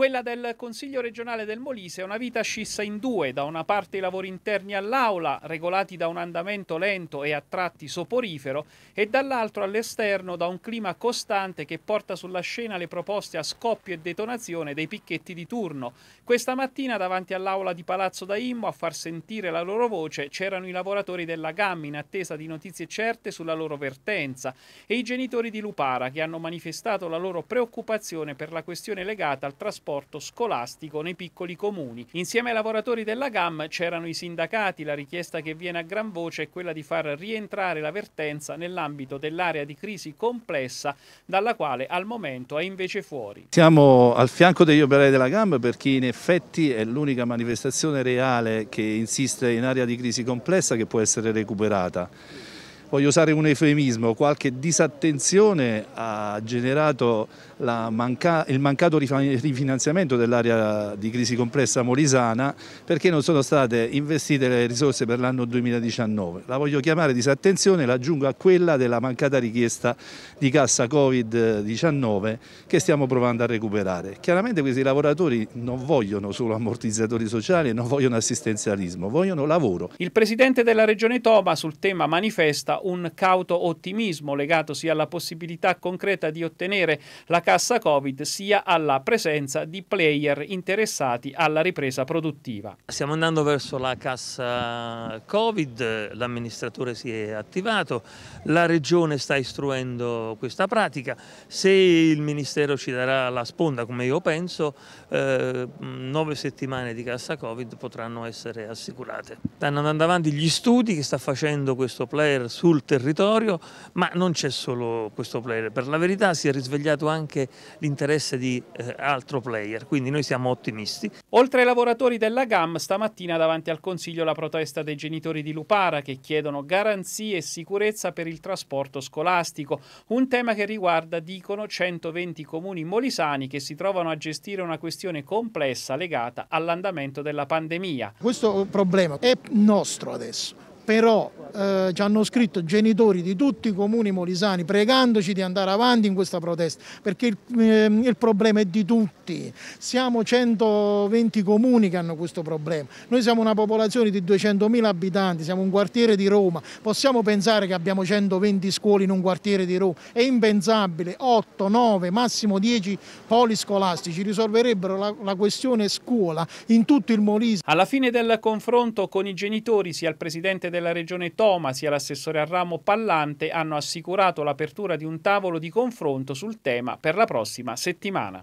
Quella del Consiglio regionale del Molise è una vita scissa in due, da una parte i lavori interni all'aula, regolati da un andamento lento e a tratti soporifero, e dall'altro all'esterno da un clima costante che porta sulla scena le proposte a scoppio e detonazione dei picchetti di turno. Questa mattina davanti all'aula di Palazzo Daimmo a far sentire la loro voce c'erano i lavoratori della GAM in attesa di notizie certe sulla loro vertenza e i genitori di Lupara che hanno manifestato la loro preoccupazione per la questione legata al trasporto trasporto scolastico nei piccoli comuni. Insieme ai lavoratori della GAM c'erano i sindacati, la richiesta che viene a gran voce è quella di far rientrare la vertenza nell'ambito dell'area di crisi complessa dalla quale al momento è invece fuori. Siamo al fianco degli operai della GAM perché in effetti è l'unica manifestazione reale che insiste in area di crisi complessa che può essere recuperata voglio usare un eufemismo, qualche disattenzione ha generato manca, il mancato rifinanziamento dell'area di crisi complessa molisana perché non sono state investite le risorse per l'anno 2019. La voglio chiamare disattenzione, e l'aggiungo a quella della mancata richiesta di cassa Covid-19 che stiamo provando a recuperare. Chiaramente questi lavoratori non vogliono solo ammortizzatori sociali, non vogliono assistenzialismo, vogliono lavoro. Il presidente della Regione Toba sul tema manifesta un cauto ottimismo legato sia alla possibilità concreta di ottenere la cassa Covid sia alla presenza di player interessati alla ripresa produttiva. Stiamo andando verso la cassa Covid, l'amministratore si è attivato, la regione sta istruendo questa pratica, se il ministero ci darà la sponda come io penso, eh, nove settimane di cassa Covid potranno essere assicurate. Stanno andando avanti gli studi che sta facendo questo player su sul territorio, ma non c'è solo questo player, per la verità si è risvegliato anche l'interesse di eh, altro player, quindi noi siamo ottimisti. Oltre ai lavoratori della GAM, stamattina davanti al Consiglio la protesta dei genitori di Lupara che chiedono garanzie e sicurezza per il trasporto scolastico, un tema che riguarda, dicono, 120 comuni molisani che si trovano a gestire una questione complessa legata all'andamento della pandemia. Questo problema è nostro adesso però eh, ci hanno scritto genitori di tutti i comuni molisani pregandoci di andare avanti in questa protesta perché il, eh, il, problema è di tutti, siamo 120 comuni che hanno questo problema, noi siamo una popolazione di 200.000 abitanti, siamo un quartiere di Roma, possiamo pensare che abbiamo 120 scuole in un quartiere di Roma, è impensabile, 8, 9, massimo 10 poli scolastici risolverebbero la, la questione scuola in tutto il Molise. Alla fine del confronto con i genitori sia il presidente del della Regione Toma sia l'assessore al ramo Pallante hanno assicurato l'apertura di un tavolo di confronto sul tema per la prossima settimana.